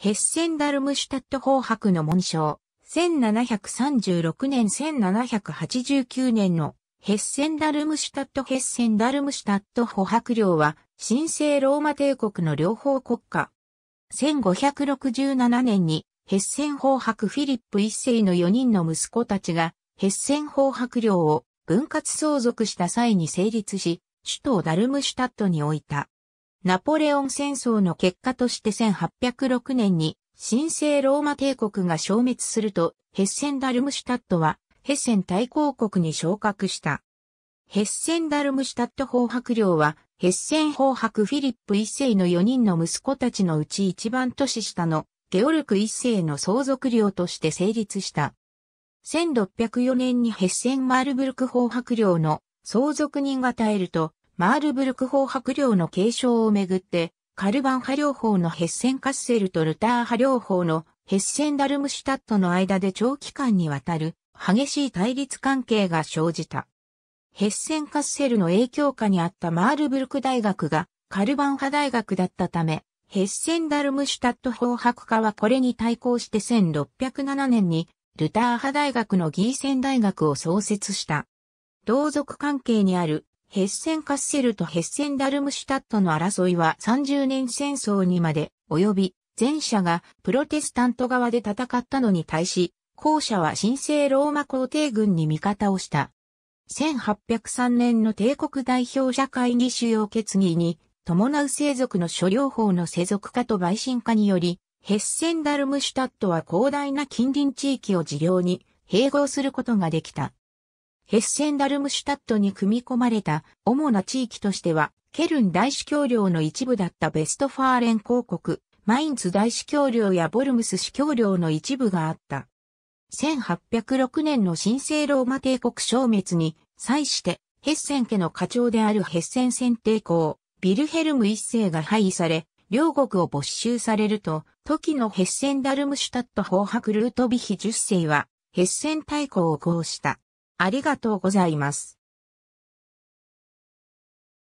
ヘッセンダルムシュタット法白の紋章、1736年1789年のヘッセンダルムシュタットヘッセンダルムシュタット保白領は神聖ローマ帝国の両方国家。1567年にヘッセン法白フィリップ一世の4人の息子たちがヘッセン法白領を分割相続した際に成立し、首都ダルムシュタットに置いた。ナポレオン戦争の結果として1806年に神聖ローマ帝国が消滅すると、ヘッセンダルムシュタットはヘッセン大公国に昇格した。ヘッセンダルムシュタット法白領は、ヘッセン法白フィリップ一世の4人の息子たちのうち一番年下のゲオルク一世の相続領として成立した。1604年にヘッセンマールブルク法白領の相続人が絶えると、マールブルク法白領の継承をめぐって、カルバン派療法のヘッセンカッセルとルター派療法のヘッセンダルムシュタットの間で長期間にわたる激しい対立関係が生じた。ヘッセンカッセルの影響下にあったマールブルク大学がカルバン派大学だったため、ヘッセンダルムシュタット法白化はこれに対抗して1607年にルター派大学のギーセン大学を創設した。同族関係にあるヘッセンカッセルとヘッセンダルムシュタットの争いは30年戦争にまで及び、前者がプロテスタント側で戦ったのに対し、後者は神聖ローマ皇帝軍に味方をした。1803年の帝国代表者会議主要決議に、伴う世俗の諸領法の世俗化と陪審化により、ヘッセンダルムシュタットは広大な近隣地域を事業に併合することができた。ヘッセンダルムシュタットに組み込まれた主な地域としては、ケルン大司教領の一部だったベストファーレン公国、マインツ大司教領やボルムス司教領の一部があった。1806年の神聖ローマ帝国消滅に際して、ヘッセン家の課長であるヘッセン選定公、ビルヘルム一世が廃位され、両国を没収されると、時のヘッセンダルムシュタット法白ルートビヒ10世は、ヘッセン大公をこした。ありがとうございます。